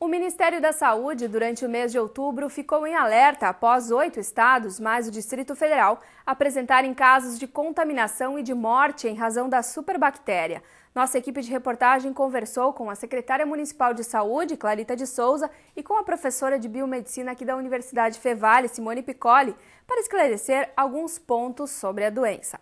O Ministério da Saúde, durante o mês de outubro, ficou em alerta após oito estados, mais o Distrito Federal, apresentarem casos de contaminação e de morte em razão da superbactéria. Nossa equipe de reportagem conversou com a secretária municipal de saúde, Clarita de Souza, e com a professora de biomedicina aqui da Universidade Fevale, Simone Piccoli, para esclarecer alguns pontos sobre a doença.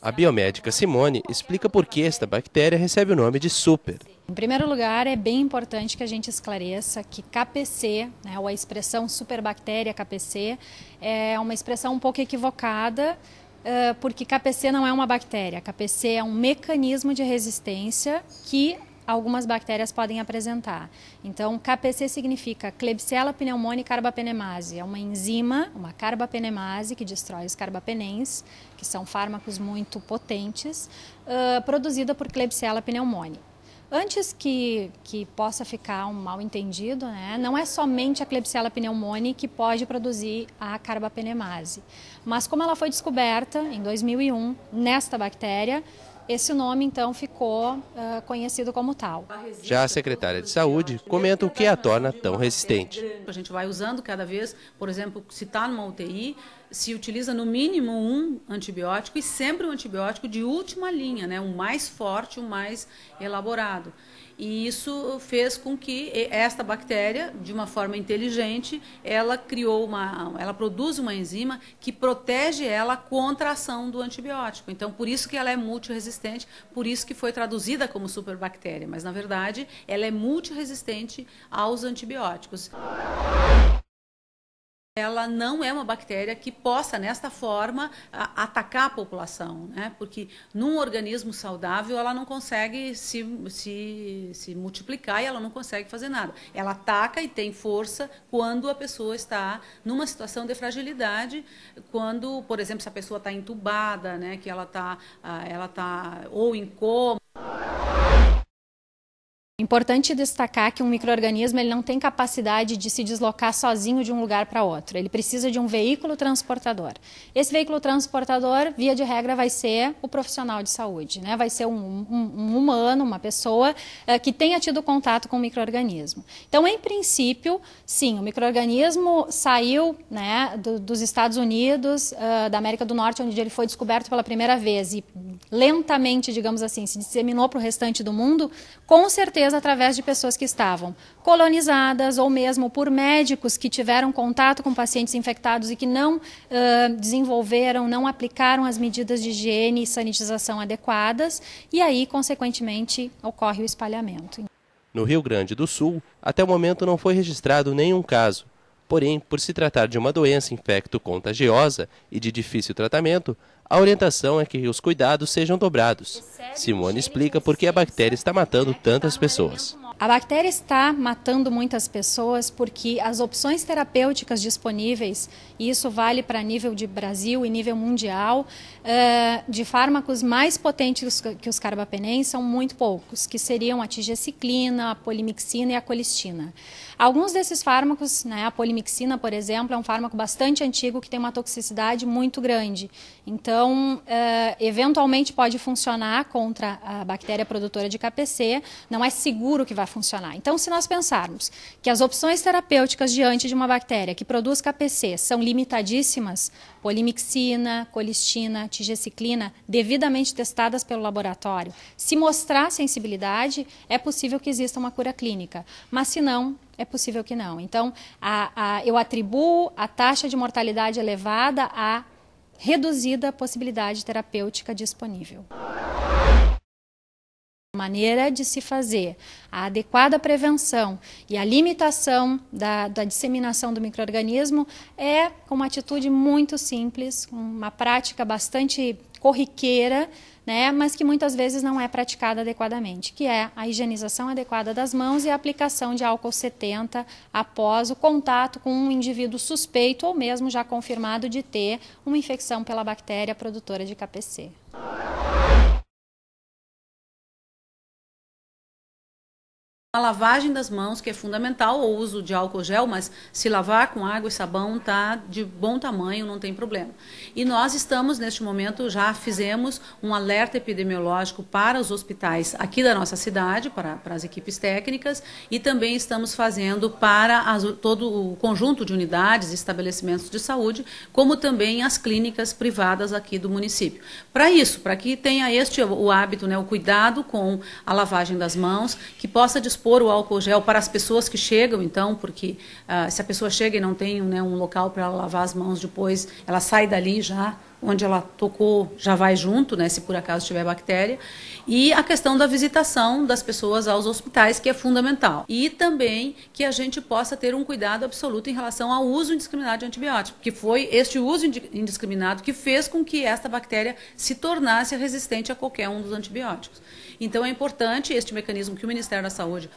A biomédica Simone explica por que esta bactéria recebe o nome de super. Em primeiro lugar, é bem importante que a gente esclareça que KPC, né, ou a expressão superbactéria KPC, é uma expressão um pouco equivocada, eh, porque KPC não é uma bactéria. KPC é um mecanismo de resistência que algumas bactérias podem apresentar. Então, KPC significa Klebsiella pneumoniae carbapenemase. É uma enzima, uma carbapenemase que destrói os carbapenens, que são fármacos muito potentes, uh, produzida por Klebsiella pneumoniae. Antes que, que possa ficar um mal entendido, né, não é somente a Klebsiella pneumoniae que pode produzir a carbapenemase, mas como ela foi descoberta em 2001 nesta bactéria, esse nome então ficou uh, conhecido como tal. Já a secretária de saúde comenta o é que a torna tão resistente. A gente vai usando cada vez, por exemplo, se está numa UTI, se utiliza no mínimo um antibiótico e sempre um antibiótico de última linha, né? o mais forte, o mais elaborado. E isso fez com que esta bactéria, de uma forma inteligente, ela criou uma, ela produz uma enzima que protege ela contra a ação do antibiótico. Então, por isso que ela é multiresistente, por isso que foi traduzida como superbactéria, mas na verdade, ela é multiresistente aos antibióticos ela não é uma bactéria que possa, nesta forma, a, atacar a população, né? porque num organismo saudável ela não consegue se, se, se multiplicar e ela não consegue fazer nada. Ela ataca e tem força quando a pessoa está numa situação de fragilidade, quando, por exemplo, se a pessoa está entubada, né? que ela está ah, ela tá, ou em coma, Importante destacar que um microorganismo ele não tem capacidade de se deslocar sozinho de um lugar para outro. Ele precisa de um veículo transportador. Esse veículo transportador, via de regra, vai ser o profissional de saúde, né? Vai ser um, um, um humano, uma pessoa eh, que tenha tido contato com o microorganismo. Então, em princípio, sim, o microorganismo saiu, né, do, dos Estados Unidos, uh, da América do Norte, onde ele foi descoberto pela primeira vez e lentamente, digamos assim, se disseminou para o restante do mundo. Com certeza através de pessoas que estavam colonizadas ou mesmo por médicos que tiveram contato com pacientes infectados e que não uh, desenvolveram, não aplicaram as medidas de higiene e sanitização adequadas, e aí, consequentemente, ocorre o espalhamento. No Rio Grande do Sul, até o momento não foi registrado nenhum caso. Porém, por se tratar de uma doença infecto-contagiosa e de difícil tratamento, a orientação é que os cuidados sejam dobrados. Simone explica por que a bactéria está matando é tá tantas pessoas. A bactéria está matando muitas pessoas porque as opções terapêuticas disponíveis, e isso vale para nível de Brasil e nível mundial, eh, de fármacos mais potentes que os carbapenem são muito poucos, que seriam a tigeciclina, a polimixina e a colistina. Alguns desses fármacos, né, a polimixina, por exemplo, é um fármaco bastante antigo que tem uma toxicidade muito grande. Então, eh, eventualmente pode funcionar contra a bactéria produtora de KPC, não é seguro que vai funcionar. Então, se nós pensarmos que as opções terapêuticas diante de uma bactéria que produz KPC são limitadíssimas, polimixina, colistina, tigeciclina, devidamente testadas pelo laboratório, se mostrar sensibilidade, é possível que exista uma cura clínica. Mas se não, é possível que não. Então, a, a, eu atribuo a taxa de mortalidade elevada à reduzida possibilidade terapêutica disponível maneira de se fazer a adequada prevenção e a limitação da, da disseminação do microorganismo é com uma atitude muito simples, uma prática bastante corriqueira, né, mas que muitas vezes não é praticada adequadamente, que é a higienização adequada das mãos e a aplicação de álcool 70 após o contato com um indivíduo suspeito ou mesmo já confirmado de ter uma infecção pela bactéria produtora de KPC. A lavagem das mãos, que é fundamental, ou uso de álcool gel, mas se lavar com água e sabão está de bom tamanho, não tem problema. E nós estamos, neste momento, já fizemos um alerta epidemiológico para os hospitais aqui da nossa cidade, para, para as equipes técnicas, e também estamos fazendo para as, todo o conjunto de unidades e estabelecimentos de saúde, como também as clínicas privadas aqui do município. Para isso, para que tenha este o hábito, né, o cuidado com a lavagem das mãos, que possa dispor dispor o álcool gel para as pessoas que chegam, então, porque ah, se a pessoa chega e não tem né, um local para lavar as mãos depois, ela sai dali já onde ela tocou já vai junto, né, se por acaso tiver bactéria, e a questão da visitação das pessoas aos hospitais, que é fundamental. E também que a gente possa ter um cuidado absoluto em relação ao uso indiscriminado de antibiótico, que foi este uso indiscriminado que fez com que esta bactéria se tornasse resistente a qualquer um dos antibióticos. Então é importante este mecanismo que o Ministério da Saúde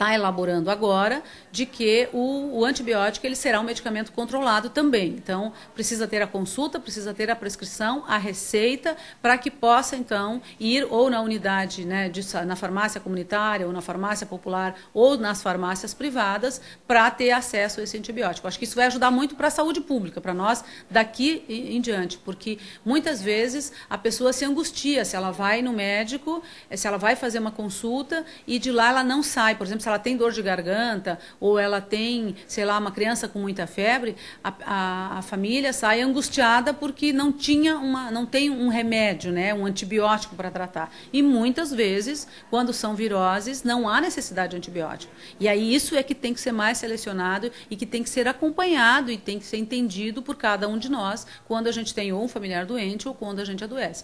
está elaborando agora, de que o, o, antibiótico ele será um medicamento controlado também. Então, precisa ter a consulta, precisa ter a prescrição, a receita, para que possa, então, ir ou na unidade, né, de, na farmácia comunitária, ou na farmácia popular, ou nas farmácias privadas, para ter acesso a esse antibiótico. Acho que isso vai ajudar muito para a saúde pública, para nós, daqui em diante, porque muitas vezes a pessoa se angustia se ela vai no médico, eh, se ela vai fazer uma consulta e de lá ela não sai. Por exemplo, se ela tem dor de garganta ou ela tem, sei lá, uma criança com muita febre, a, a, a família sai angustiada porque não tinha uma, não tem um remédio, né, um antibiótico para tratar. E muitas vezes, quando são viroses, não há necessidade de antibiótico. E aí isso é que tem que ser mais selecionado e que tem que ser acompanhado e tem que ser entendido por cada um de nós quando a gente tem ou um familiar doente ou quando a gente adoece.